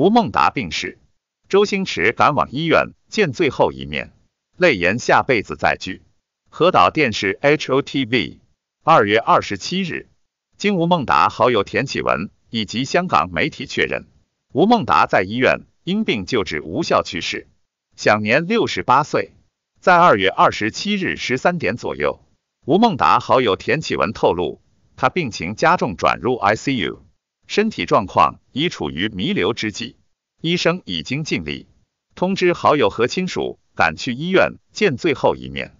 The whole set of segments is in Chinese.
吴孟达病逝，周星驰赶往医院见最后一面，泪言下辈子再聚。和岛电视 H O T V 二月二十七日，经吴孟达好友田启文以及香港媒体确认，吴孟达在医院因病救治无效去世，享年六十八岁。在二月二十七日十三点左右，吴孟达好友田启文透露，他病情加重转入 I C U。身体状况已处于弥留之际，医生已经尽力通知好友和亲属赶去医院见最后一面。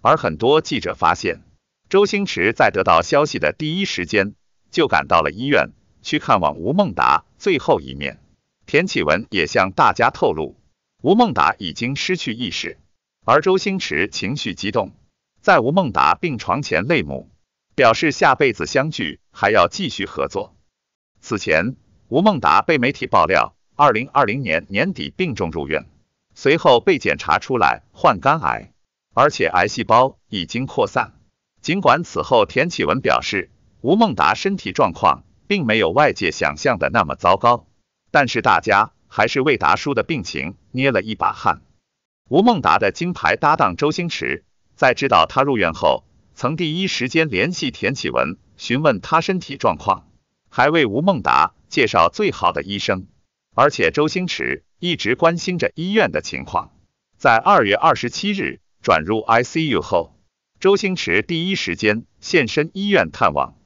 而很多记者发现，周星驰在得到消息的第一时间就赶到了医院去看望吴孟达最后一面。田启文也向大家透露，吴孟达已经失去意识，而周星驰情绪激动，在吴孟达病床前泪目，表示下辈子相聚还要继续合作。此前，吴孟达被媒体爆料，2020年年底病重入院，随后被检查出来患肝癌，而且癌细胞已经扩散。尽管此后田启文表示吴孟达身体状况并没有外界想象的那么糟糕，但是大家还是为达叔的病情捏了一把汗。吴孟达的金牌搭档周星驰在知道他入院后，曾第一时间联系田启文询问他身体状况。还为吴孟达介绍最好的医生，而且周星驰一直关心着医院的情况。在二月二十七日转入 ICU 后，周星驰第一时间现身医院探望。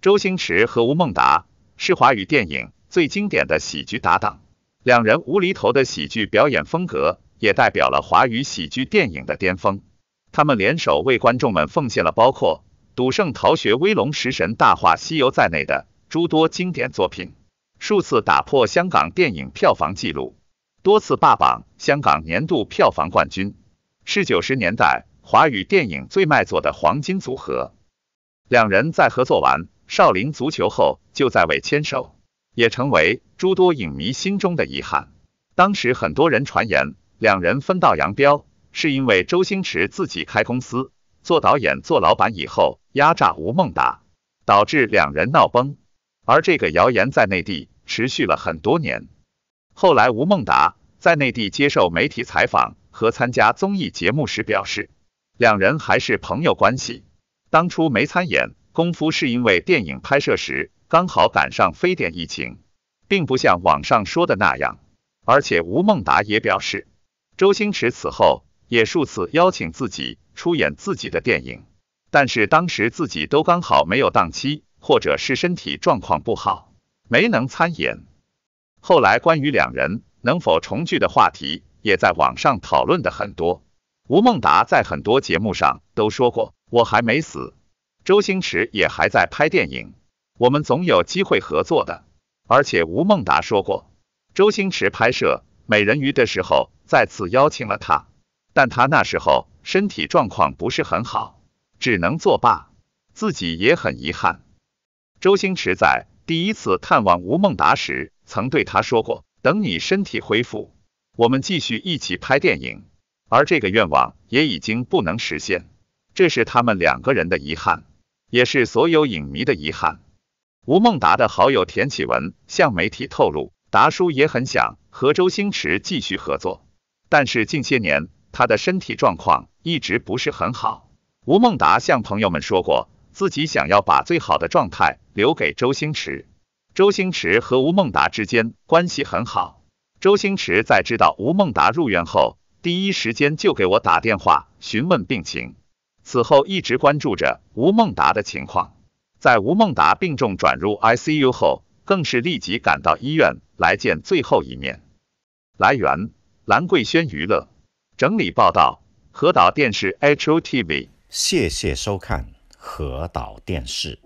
周星驰和吴孟达是华语电影最经典的喜剧搭档，两人无厘头的喜剧表演风格也代表了华语喜剧电影的巅峰。他们联手为观众们奉献了包括《赌圣》《逃学威龙》《食神》《大话西游》在内的。诸多经典作品，数次打破香港电影票房纪录，多次霸榜香港年度票房冠军，是九十年代华语电影最卖座的黄金组合。两人在合作完《少林足球》后，就在未牵手，也成为诸多影迷心中的遗憾。当时很多人传言，两人分道扬镳是因为周星驰自己开公司做导演做老板以后压榨吴孟达，导致两人闹崩。而这个谣言在内地持续了很多年。后来，吴孟达在内地接受媒体采访和参加综艺节目时表示，两人还是朋友关系。当初没参演《功夫》是因为电影拍摄时刚好赶上非典疫情，并不像网上说的那样。而且，吴孟达也表示，周星驰此后也数次邀请自己出演自己的电影，但是当时自己都刚好没有档期。或者是身体状况不好，没能参演。后来关于两人能否重聚的话题也在网上讨论的很多。吴孟达在很多节目上都说过：“我还没死，周星驰也还在拍电影，我们总有机会合作的。”而且吴孟达说过，周星驰拍摄《美人鱼》的时候再次邀请了他，但他那时候身体状况不是很好，只能作罢，自己也很遗憾。周星驰在第一次探望吴孟达时，曾对他说过：“等你身体恢复，我们继续一起拍电影。”而这个愿望也已经不能实现，这是他们两个人的遗憾，也是所有影迷的遗憾。吴孟达的好友田启文向媒体透露，达叔也很想和周星驰继续合作，但是近些年他的身体状况一直不是很好。吴孟达向朋友们说过。自己想要把最好的状态留给周星驰。周星驰和吴孟达之间关系很好。周星驰在知道吴孟达入院后，第一时间就给我打电话询问病情，此后一直关注着吴孟达的情况。在吴孟达病重转入 ICU 后，更是立即赶到医院来见最后一面。来源：兰桂轩娱乐，整理报道：河岛电视 HOTV。谢谢收看。核岛电视。